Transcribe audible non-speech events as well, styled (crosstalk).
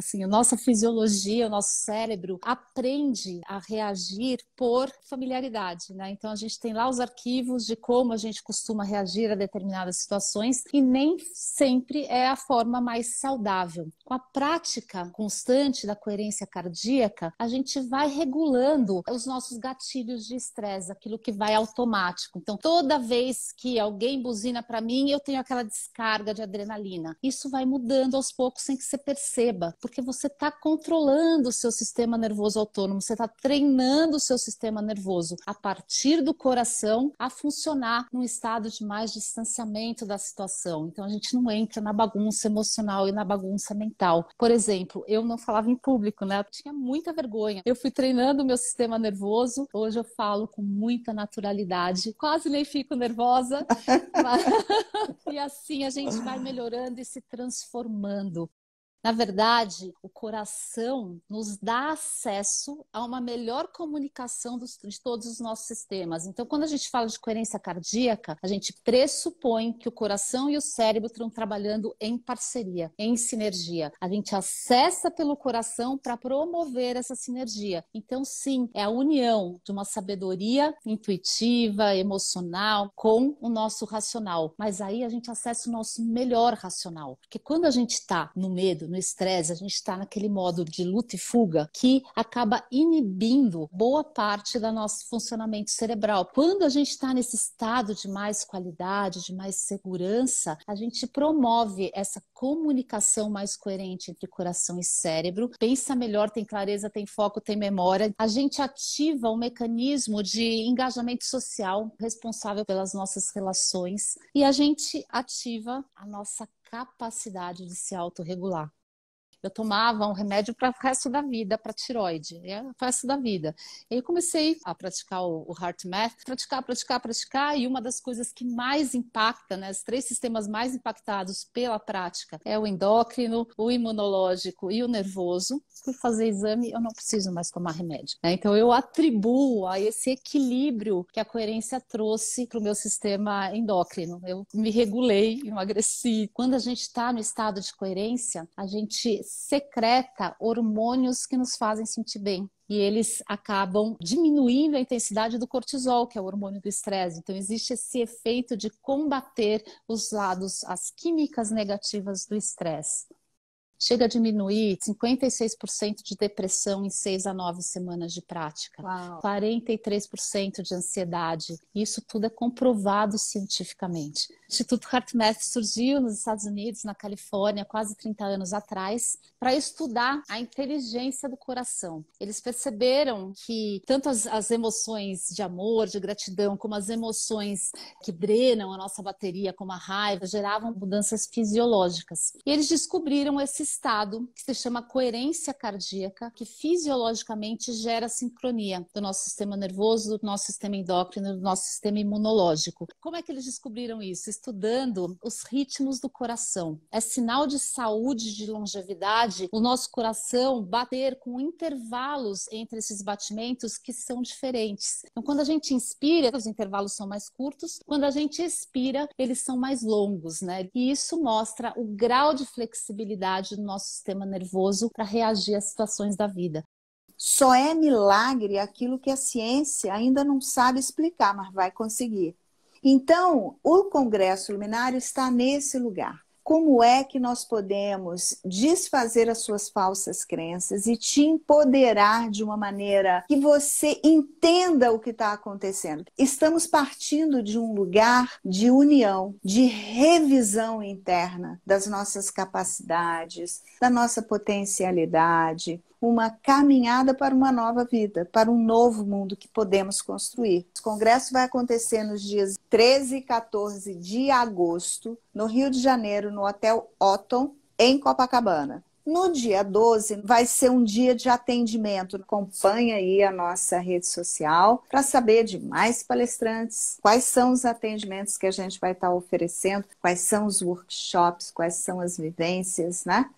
Assim, a nossa fisiologia, o nosso cérebro aprende a reagir por familiaridade, né? Então a gente tem lá os arquivos de como a gente costuma reagir a determinadas situações e nem sempre é a forma mais saudável. Com a prática constante da coerência cardíaca, a gente vai regulando os nossos gatilhos de estresse, aquilo que vai automático. Então, toda vez que alguém buzina para mim, eu tenho aquela descarga de adrenalina. Isso vai mudando aos poucos sem que você perceba, porque você está controlando o seu sistema nervoso autônomo, você está treinando o seu sistema nervoso a partir do coração a funcionar num estado de mais distanciamento da situação. Então a gente não entra na bagunça emocional e na bagunça mental. Por exemplo, eu não falava em público, né? Eu tinha muita vergonha. Eu fui treinando o meu sistema nervoso. Hoje eu falo com muita naturalidade. Quase nem fico nervosa. mas... (laughs) (laughs) e assim a gente vai melhorando e se transformando. Na verdade, o coração nos dá acesso a uma melhor comunicação dos, de todos os nossos sistemas. Então, quando a gente fala de coerência cardíaca, a gente pressupõe que o coração e o cérebro estão trabalhando em parceria, em sinergia. A gente acessa pelo coração para promover essa sinergia. Então, sim, é a união de uma sabedoria intuitiva, emocional, com o nosso racional. Mas aí a gente acessa o nosso melhor racional. Porque quando a gente está no medo, no estresse, a gente está naquele modo de luta e fuga que acaba inibindo boa parte do nosso funcionamento cerebral. Quando a gente está nesse estado de mais qualidade, de mais segurança, a gente promove essa comunicação mais coerente entre coração e cérebro, pensa melhor, tem clareza, tem foco, tem memória. A gente ativa o um mecanismo de engajamento social responsável pelas nossas relações e a gente ativa a nossa capacidade de se autorregular. Eu tomava um remédio para o resto da vida, para tiroide, é o resto da vida. E aí comecei a praticar o, o Heart Math, praticar, praticar, praticar, e uma das coisas que mais impacta, né, os três sistemas mais impactados pela prática é o endócrino, o imunológico e o nervoso. Fui fazer exame, eu não preciso mais tomar remédio. Né? Então eu atribuo a esse equilíbrio que a coerência trouxe para o meu sistema endócrino. Eu me regulei, emagreci. Quando a gente está no estado de coerência, a gente secreta hormônios que nos fazem sentir bem. E eles acabam diminuindo a intensidade do cortisol, que é o hormônio do estresse. Então, existe esse efeito de combater os lados, as químicas negativas do estresse chega a diminuir 56% de depressão em 6 a 9 semanas de prática, Uau. 43% de ansiedade. Isso tudo é comprovado cientificamente. Instituto HeartMath surgiu nos Estados Unidos, na Califórnia, quase 30 anos atrás, para estudar a inteligência do coração. Eles perceberam que tanto as, as emoções de amor, de gratidão, como as emoções que drenam a nossa bateria, como a raiva, geravam mudanças fisiológicas. E eles descobriram esse estado que se chama coerência cardíaca, que fisiologicamente gera sincronia do nosso sistema nervoso, do nosso sistema endócrino, do nosso sistema imunológico. Como é que eles descobriram isso? estudando os ritmos do coração. É sinal de saúde, de longevidade, o nosso coração bater com intervalos entre esses batimentos que são diferentes. Então, quando a gente inspira, os intervalos são mais curtos, quando a gente expira, eles são mais longos, né? E isso mostra o grau de flexibilidade do nosso sistema nervoso para reagir às situações da vida. Só é milagre aquilo que a ciência ainda não sabe explicar, mas vai conseguir. Então, o Congresso Luminário está nesse lugar. Como é que nós podemos desfazer as suas falsas crenças e te empoderar de uma maneira que você entenda o que está acontecendo? Estamos partindo de um lugar de união, de revisão interna das nossas capacidades, da nossa potencialidade, uma caminhada para uma nova vida, para um novo mundo que podemos construir. O congresso vai acontecer nos dias 13 e 14 de agosto, no Rio de Janeiro, no Hotel Otton, em Copacabana. No dia 12 vai ser um dia de atendimento. Acompanhe aí a nossa rede social para saber de mais palestrantes, quais são os atendimentos que a gente vai estar oferecendo, quais são os workshops, quais são as vivências, né?